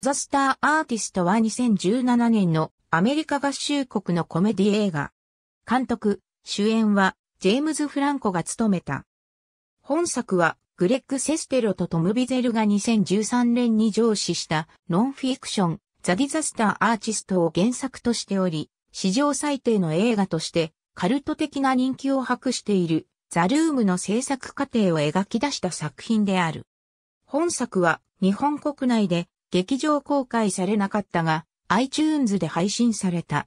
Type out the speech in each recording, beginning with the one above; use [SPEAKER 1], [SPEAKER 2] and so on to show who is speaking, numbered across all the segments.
[SPEAKER 1] ザ・スター・アーティストは2017年のアメリカ合衆国のコメディ映画。監督、主演はジェームズ・フランコが務めた。本作はグレッグ・セステロとトム・ビゼルが2013年に上司したノンフィクション、ザ・ディザスター・アーティストを原作としており、史上最低の映画としてカルト的な人気を博しているザ・ルームの制作過程を描き出した作品である。本作は日本国内で劇場公開されなかったが、iTunes で配信された。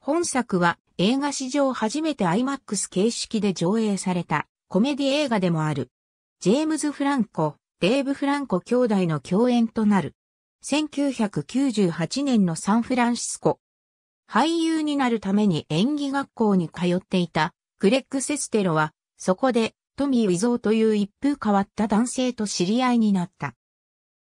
[SPEAKER 1] 本作は映画史上初めて IMAX 形式で上映されたコメディ映画でもある。ジェームズ・フランコ、デーブ・フランコ兄弟の共演となる。1998年のサンフランシスコ。俳優になるために演技学校に通っていたクレッグ・セステロは、そこでトミー・ウィゾーという一風変わった男性と知り合いになった。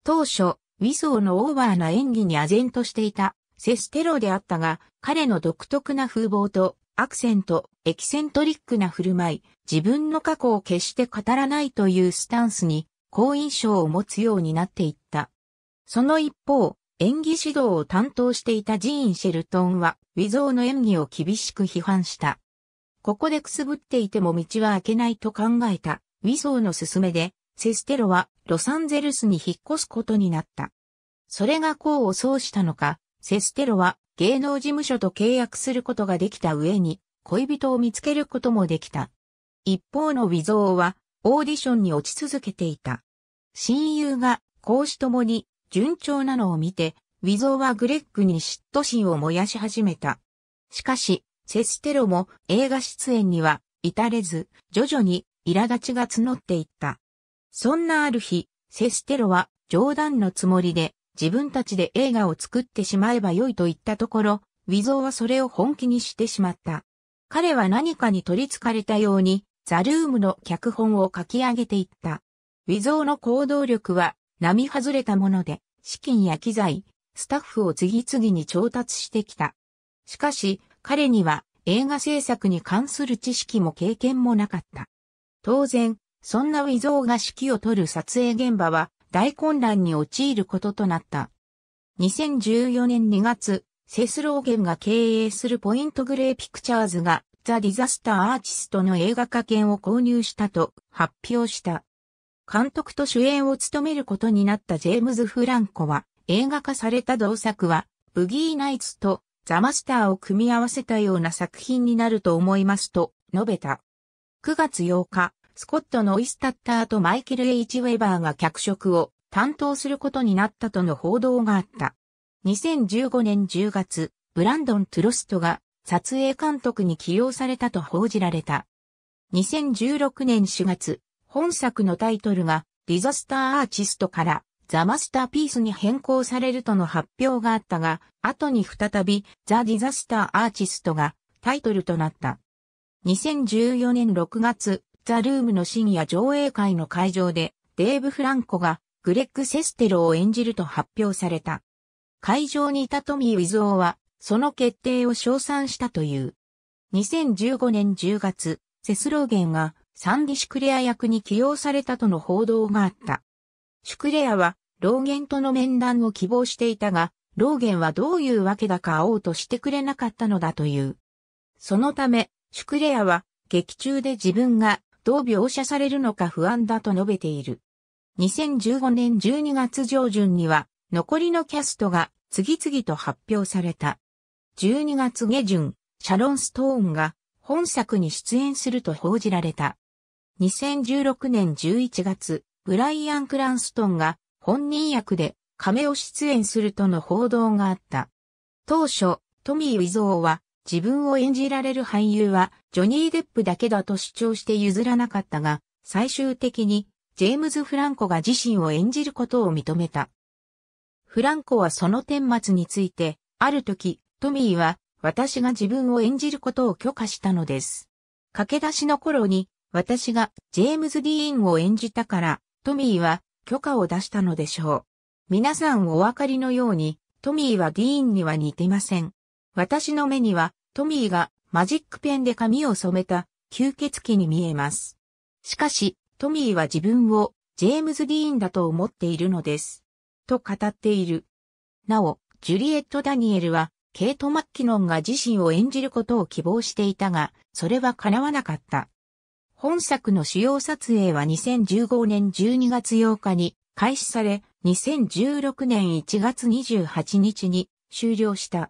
[SPEAKER 1] 当初、ウィソーのオーバーな演技に唖然としていた、セステロであったが、彼の独特な風貌と、アクセント、エキセントリックな振る舞い、自分の過去を決して語らないというスタンスに、好印象を持つようになっていった。その一方、演技指導を担当していたジーン・シェルトンは、ウィゾーの演技を厳しく批判した。ここでくすぶっていても道は開けないと考えた、ウィソーの勧めで、セステロはロサンゼルスに引っ越すことになった。それが功を奏したのか、セステロは芸能事務所と契約することができた上に、恋人を見つけることもできた。一方のウィゾーは、オーディションに落ち続けていた。親友が、公私ともに、順調なのを見て、ウィゾーはグレッグに嫉妬心を燃やし始めた。しかし、セステロも映画出演には至れず、徐々に苛立ちが募っていった。そんなある日、セステロは冗談のつもりで自分たちで映画を作ってしまえばよいと言ったところ、ウィゾーはそれを本気にしてしまった。彼は何かに取り憑かれたように、ザルームの脚本を書き上げていった。ウィゾーの行動力は、並外れたもので、資金や機材、スタッフを次々に調達してきた。しかし、彼には映画制作に関する知識も経験もなかった。当然、そんなウィゾーが指揮を取る撮影現場は、大混乱に陥ることとなった。2014年2月、セスローゲンが経営するポイントグレーピクチャーズがザ・ディザスター・アーティストの映画化権を購入したと発表した。監督と主演を務めることになったジェームズ・フランコは映画化された同作はブギー・ナイツとザ・マスターを組み合わせたような作品になると思いますと述べた。9月8日、スコットのイスタッターとマイケル・ H・ ウェバーが脚色を担当することになったとの報道があった。2015年10月、ブランドン・トゥロストが撮影監督に起用されたと報じられた。2016年4月、本作のタイトルがディザスター・アーチストからザ・マスターピースに変更されるとの発表があったが、後に再びザ・ディザスター・アーチストがタイトルとなった。2014年6月、ザ・ルームの深夜上映会の会場で、デーブ・フランコが、グレッグ・セステロを演じると発表された。会場にいたトミー・ウィズオは、その決定を称賛したという。2015年10月、セスローゲンがサンディ・シュクレア役に起用されたとの報道があった。シュクレアは、ローゲンとの面談を希望していたが、ローゲンはどういうわけだか会おうとしてくれなかったのだという。そのため、シュクレアは、劇中で自分がどう描写されるのか不安だと述べている。2015年12月上旬には、残りのキャストが次々と発表された。12月下旬、シャロン・ストーンが本作に出演すると報じられた。2016年11月、ブライアン・クランストンが本人役で亀を出演するとの報道があった。当初、トミー・ウィゾーは自分を演じられる俳優はジョニー・デップだけだと主張して譲らなかったが、最終的にジェームズ・フランコが自身を演じることを認めた。フランコはその顛末について、ある時、トミーは私が自分を演じることを許可したのです。駆け出しの頃に私がジェームズ・ディーンを演じたから、トミーは許可を出したのでしょう。皆さんお分かりのように、トミーはディーンには似てません。私の目にはトミーがマジックペンで髪を染めた吸血鬼に見えます。しかし、トミーは自分をジェームズ・ディーンだと思っているのです。と語っている。なお、ジュリエット・ダニエルは、ケイト・マッキノンが自身を演じることを希望していたが、それは叶わなかった。本作の主要撮影は2015年12月8日に開始され、2016年1月28日に終了した。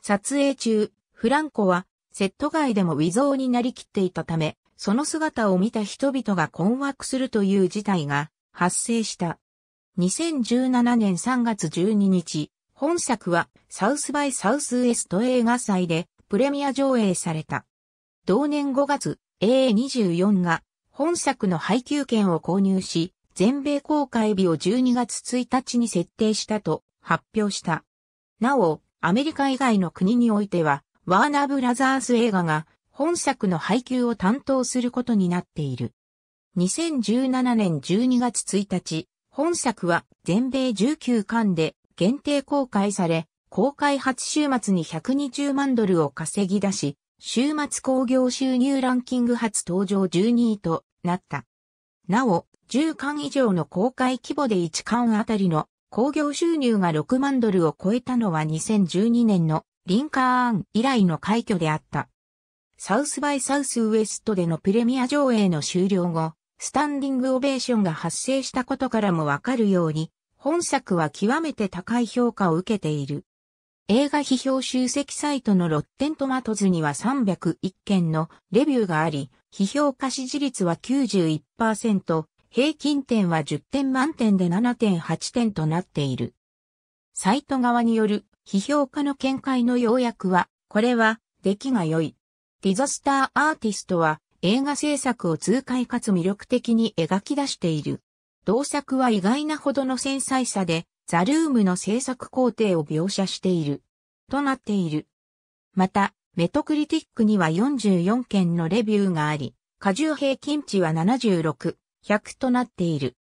[SPEAKER 1] 撮影中、フランコは、セット外でもウィゾーになりきっていたため、その姿を見た人々が困惑するという事態が発生した。2017年3月12日、本作はサウスバイサウスウエスト映画祭でプレミア上映された。同年5月、A24 が本作の配給権を購入し、全米公開日を12月1日に設定したと発表した。なお、アメリカ以外の国においては、ワーナーブラザース映画が本作の配給を担当することになっている。2017年12月1日、本作は全米19巻で限定公開され、公開初週末に120万ドルを稼ぎ出し、週末興行収入ランキング初登場12位となった。なお、10巻以上の公開規模で1巻あたりの興行収入が6万ドルを超えたのは2012年のリンカーン以来の快挙であった。サウスバイサウスウエストでのプレミア上映の終了後、スタンディングオベーションが発生したことからもわかるように、本作は極めて高い評価を受けている。映画批評集積サイトのロッテントマトズには301件のレビューがあり、批評家支持率は91%、平均点は10点満点で7.8点となっている。サイト側による批評家の見解の要約は、これは、出来が良い。ディザスターアーティストは、映画制作を痛快かつ魅力的に描き出している。同作は意外なほどの繊細さで、ザルームの制作工程を描写している。となっている。また、メトクリティックには44件のレビューがあり、過重平均値は76、100となっている。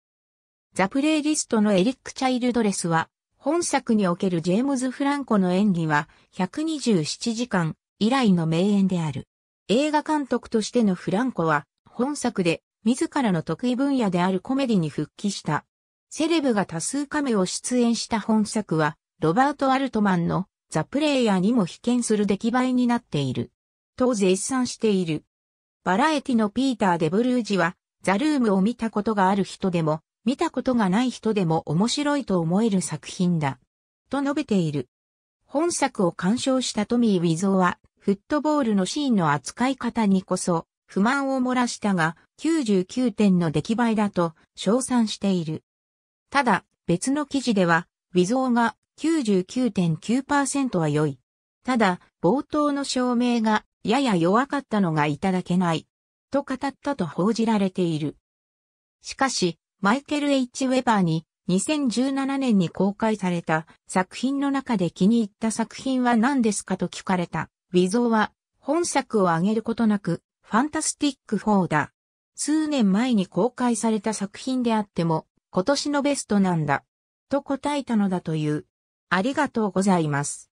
[SPEAKER 1] ザプレイリストのエリック・チャイルドレスは、本作におけるジェームズ・フランコの演技は127時間以来の名演である。映画監督としてのフランコは本作で自らの得意分野であるコメディに復帰した。セレブが多数カメを出演した本作はロバート・アルトマンのザ・プレイヤーにも被験する出来栄えになっている。と絶賛している。バラエティのピーター・デブルージはザ・ルームを見たことがある人でも見たことがない人でも面白いと思える作品だ。と述べている。本作を鑑賞したトミー・ウィゾーは、フットボールのシーンの扱い方にこそ、不満を漏らしたが、99点の出来栄えだと、称賛している。ただ、別の記事では、ウィゾーが99.9%は良い。ただ、冒頭の証明が、やや弱かったのがいただけない。と語ったと報じられている。しかし、マイケル・ H・ ウェバーに2017年に公開された作品の中で気に入った作品は何ですかと聞かれた。ウィゾーは本作を挙げることなくファンタスティック4だ。数年前に公開された作品であっても今年のベストなんだ。と答えたのだという。ありがとうございます。